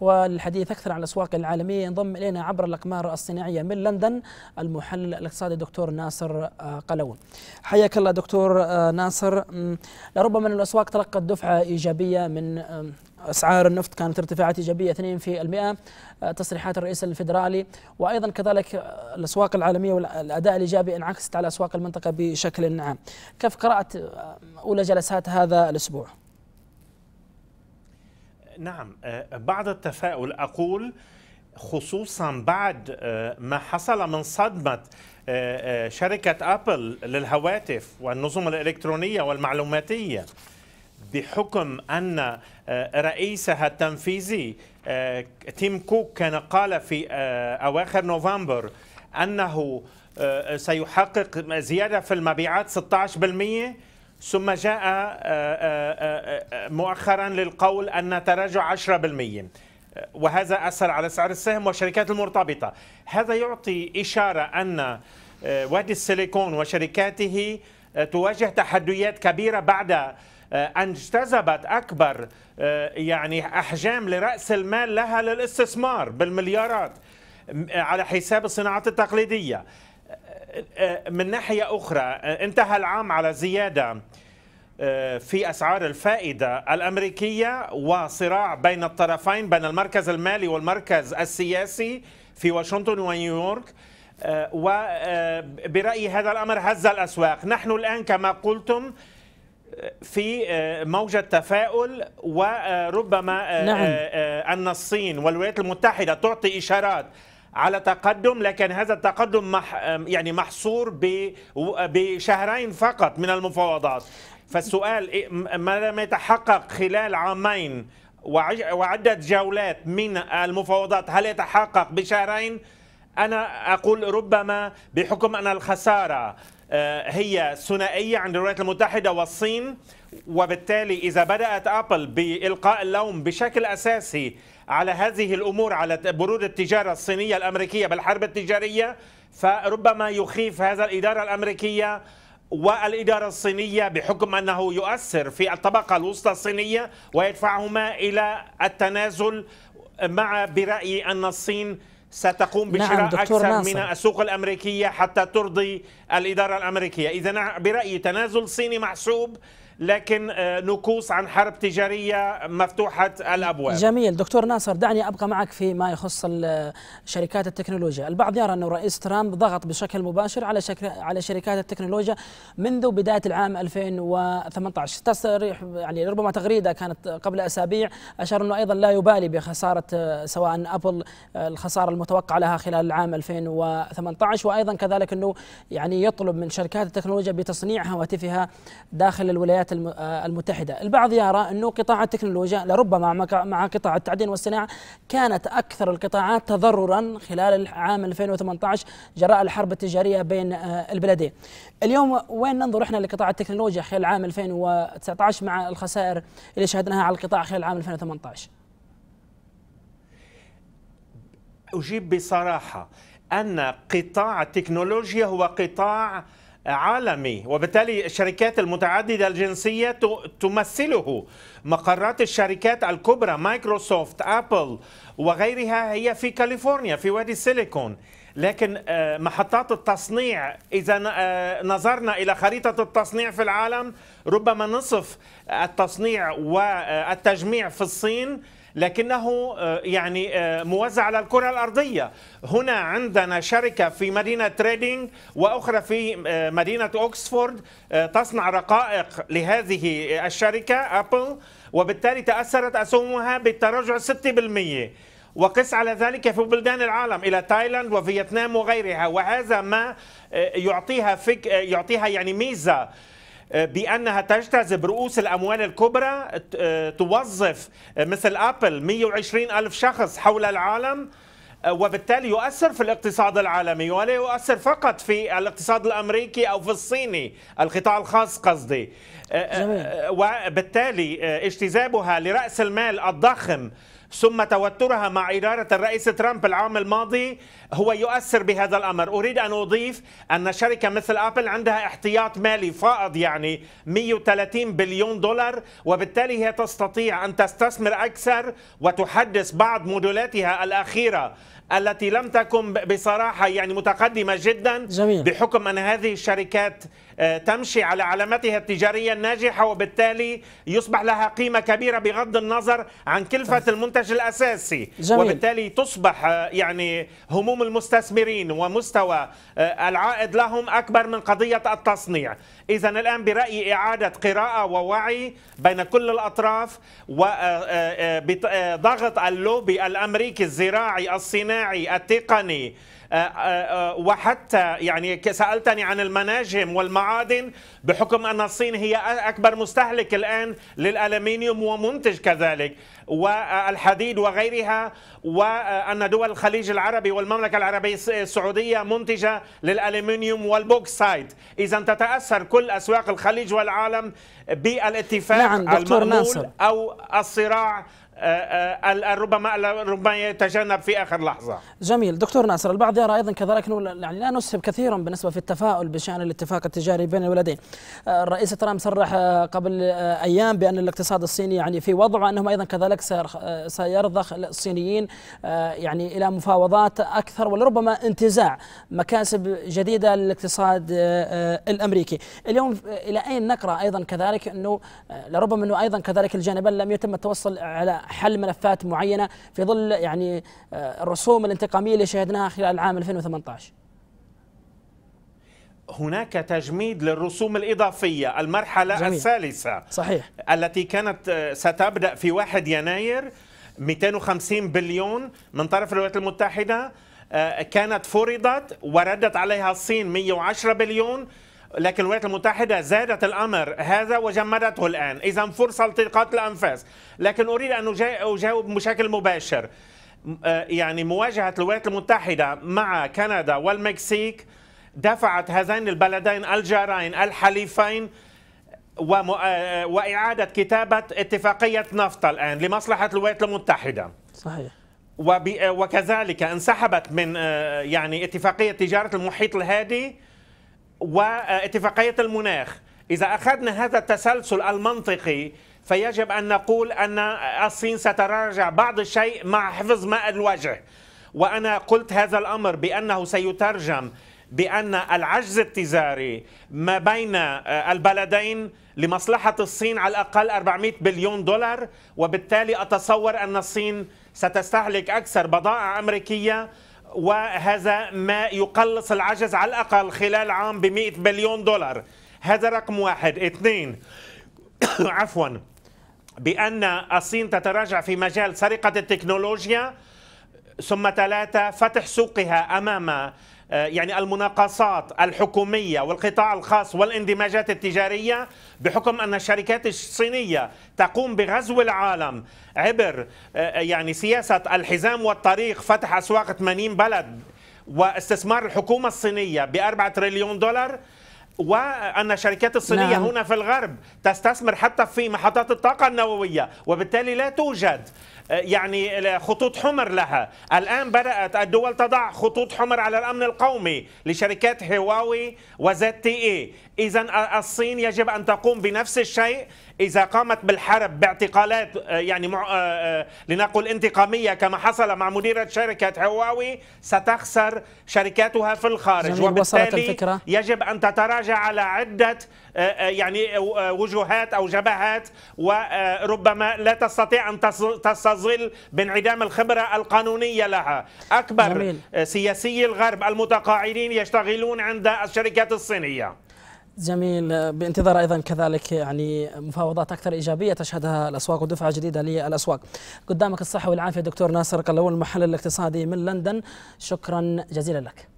وللحديث أكثر عن الأسواق العالمية ينضم إلينا عبر الأقمار الصناعية من لندن المحلل الاقتصادي دكتور ناصر آه، قلوي حياك الله دكتور آه، ناصر لربما أن الأسواق تلقت دفعة إيجابية من اسعار النفط كانت ارتفاعات ايجابيه 2% آه، تصريحات الرئيس الفيدرالي وايضا كذلك الاسواق العالميه والاداء الايجابي انعكست على اسواق المنطقه بشكل عام. كيف قرات اولى جلسات هذا الاسبوع؟ نعم آه، بعض التفاؤل أقول خصوصا بعد آه، ما حصل من صدمة آه، شركة أبل للهواتف والنظم الإلكترونية والمعلوماتية بحكم أن رئيسها التنفيذي تيم كوك كان قال في أواخر نوفمبر أنه سيحقق زيادة في المبيعات 16% ثم جاء آه، آه، آه، مؤخرا للقول أن تراجع 10% وهذا أثر على سعر السهم والشركات المرتبطة هذا يعطي إشارة أن وادي السيليكون وشركاته تواجه تحديات كبيرة بعد أن اجتذبت أكبر يعني أحجام لرأس المال لها للاستثمار بالمليارات على حساب الصناعات التقليدية آه، من ناحية أخرى آه، انتهى العام على زيادة آه، في أسعار الفائدة الأمريكية وصراع بين الطرفين بين المركز المالي والمركز السياسي في واشنطن ونيويورك وبرأيي هذا الأمر هز الأسواق نحن الآن كما قلتم في موجة تفاؤل وربما نعم. أن الصين والولايات المتحدة تعطي إشارات على تقدم لكن هذا التقدم مح يعني محصور بشهرين فقط من المفاوضات فالسؤال إيه، ما لم يتحقق خلال عامين وعدة جولات من المفاوضات هل يتحقق بشهرين أنا أقول ربما بحكم أن الخسارة آه، هي ثنائية عند الولايات المتحدة والصين وبالتالي إذا بدأت أبل بإلقاء اللوم بشكل أساسي على هذه الأمور على برود التجارة الصينية الأمريكية بالحرب التجارية فربما يخيف هذا الإدارة الأمريكية والإدارة الصينية بحكم أنه يؤثر في الطبقة الوسطى الصينية ويدفعهما إلى التنازل مع برأيي أن الصين ستقوم نعم، بشراء نعم أكثر ناصر. من السوق الأمريكية حتى ترضي الإدارة الأمريكية إذا برأيي تنازل صيني محسوب لكن آه، نكوص عن حرب تجارية مفتوحة الأبواب جميل دكتور ناصر دعني أبقى معك في ما يخص آه، شركات التكنولوجيا البعض يرى أن الرئيس ترامب ضغط بشكل مباشر على على شركات التكنولوجيا منذ بداية العام 2018 تصريح يعني ربما تغريدة كانت قبل أسابيع أشار أنه أيضا لا يبالي بخسارة آه، سواء أبل الخسارة المتوقعة لها خلال العام 2018 وأيضا كذلك أنه يعني يطلب من شركات التكنولوجيا بتصنيع هواتفها داخل الولايات الولايات آه، المتحدة البعض يرى أنه قطاع التكنولوجيا لربما مع قطاع التعدين والصناعة كانت أكثر القطاعات تضررا خلال العام 2018 جراء الحرب التجارية بين آه، البلدين اليوم وين ننظر احنا لقطاع التكنولوجيا خلال عام 2019 مع الخسائر اللي شهدناها على القطاع خلال عام 2018 أجيب بصراحة أن قطاع التكنولوجيا هو قطاع عالمي وبالتالي الشركات المتعددة الجنسية تمثله مقرات الشركات الكبرى مايكروسوفت أبل وغيرها هي في كاليفورنيا في وادي السيليكون لكن آه، محطات التصنيع إذا آه، نظرنا إلى خريطة التصنيع في العالم ربما نصف التصنيع والتجميع آه، في الصين لكنه آه، يعني آه، موزع على الكرة الأرضية هنا عندنا شركة في مدينة تريدينغ وأخرى في آه، مدينة أوكسفورد تصنع رقائق لهذه الشركة أبل وبالتالي تأثرت أسهمها بالتراجع 6% وقس على ذلك في بلدان العالم الى تايلاند وفيتنام وغيرها وهذا ما يعطيها فك... يعطيها يعني ميزه آه، بانها تجتذب رؤوس الاموال الكبرى آه، توظف آه، مثل ابل 120 الف شخص حول العالم وبالتالي يؤثر في الاقتصاد العالمي ولا يؤثر فقط في الاقتصاد الامريكي او في الصيني القطاع الخاص قصدي جميل. وبالتالي اجتذابها لراس المال الضخم ثم توترها مع إدارة الرئيس ترامب العام الماضي هو يؤثر بهذا الأمر أريد أن أضيف أن شركة مثل أبل عندها احتياط مالي فائض يعني 130 بليون دولار وبالتالي هي تستطيع أن تستثمر أكثر وتحدث بعض موديلاتها الأخيرة التي لم تكن بصراحة يعني متقدمة جدا جميل. بحكم أن هذه الشركات آه، تمشي على علامتها التجارية الناجحة وبالتالي يصبح لها قيمة كبيرة بغض النظر عن كلفة طيب. المنتج الأساسي جميل. وبالتالي تصبح آه، يعني هموم المستثمرين ومستوى آه، العائد لهم أكبر من قضية التصنيع إذا الآن برأيي إعادة قراءة ووعي بين كل الأطراف وضغط اللوبي الأمريكي الزراعي الصناعي التقني آه، آه، وحتى يعني سألتني عن المناجم والمعادن بحكم أن الصين هي أكبر مستهلك الآن للألمنيوم ومنتج كذلك والحديد وغيرها وأن دول الخليج العربي والمملكة العربية السعودية منتجة للألمنيوم والبوكسايد إذا تتأثر كل أسواق الخليج والعالم بالاتفاق نعم دكتور المأمول ناصر. أو الصراع آه، آه، ربما ربما يتجنب في اخر لحظه. جميل دكتور ناصر البعض يرى ايضا كذلك انه يعني لا نسهب كثيرا بالنسبه في التفاؤل بشان الاتفاق التجاري بين الولدين. آه، الرئيس ترامب صرح قبل ايام بان الاقتصاد الصيني يعني في وضع انهم ايضا كذلك سيرضخ الصينيين يعني الى مفاوضات اكثر ولربما انتزاع مكاسب جديده للاقتصاد الامريكي. اليوم الى اين نقرا ايضا كذلك انه لربما انه ايضا كذلك الجانبين لم يتم التوصل على حل ملفات معينه في ظل يعني آه، الرسوم الانتقاميه اللي شهدناها خلال العام 2018 هناك تجميد للرسوم الإضافية المرحلة جميل. الثالثة صحيح التي كانت آه، ستبدأ في 1 يناير 250 بليون من طرف الولايات المتحدة آه، كانت فرضت وردت عليها الصين 110 بليون لكن الولايات المتحدة زادت الأمر هذا وجمدته الآن إذا فرصة لتلقاط الأنفاس لكن أريد أن أجاوب بشكل مباشر آه، يعني مواجهة الولايات المتحدة مع كندا والمكسيك دفعت هذين البلدين الجارين الحليفين آه، آه، وإعادة كتابة اتفاقية نفط الآن لمصلحة الولايات المتحدة صحيح وكذلك انسحبت من يعني اتفاقية تجارة المحيط الهادي واتفاقية المناخ إذا أخذنا هذا التسلسل المنطقي فيجب أن نقول أن الصين ستراجع بعض الشيء مع حفظ ماء الوجه وأنا قلت هذا الأمر بأنه سيترجم بأن العجز التجاري ما بين آه، البلدين لمصلحة الصين على الأقل 400 بليون دولار وبالتالي أتصور أن الصين ستستهلك أكثر بضائع أمريكية وهذا ما يقلص العجز على الأقل خلال عام ب بليون دولار هذا رقم واحد اثنين عفوا بأن الصين تتراجع في مجال سرقة التكنولوجيا ثم ثلاثة فتح سوقها أمام آه، يعني المناقصات الحكومية والقطاع الخاص والاندماجات التجارية بحكم أن الشركات الصينية تقوم بغزو العالم عبر آه، يعني سياسة الحزام والطريق فتح أسواق 80 بلد واستثمار الحكومة الصينية بأربعة تريليون دولار وأن الشركات الصينية نعم. هنا في الغرب تستثمر حتى في محطات الطاقة النووية وبالتالي لا توجد آه، يعني خطوط حمر لها الآن بدأت الدول تضع خطوط حمر على الأمن القومي لشركات هواوي وزد تي إي إذا آه، الصين يجب أن تقوم بنفس الشيء إذا قامت بالحرب باعتقالات آه، يعني آه، آه، لنقل انتقامية كما حصل مع مديرة شركة هواوي ستخسر شركاتها في الخارج وبالتالي يجب أن تتراجع على عدة يعني وجهات أو جبهات وربما لا تستطيع أن تستظل بانعدام الخبرة القانونية لها أكبر جميل. سياسي الغرب المتقاعدين يشتغلون عند الشركات الصينية جميل بانتظار ايضا كذلك يعني مفاوضات اكثر ايجابيه تشهدها الاسواق ودفعه جديده للاسواق. قدامك الصحه والعافيه دكتور ناصر قلول المحلل الاقتصادي من لندن شكرا جزيلا لك.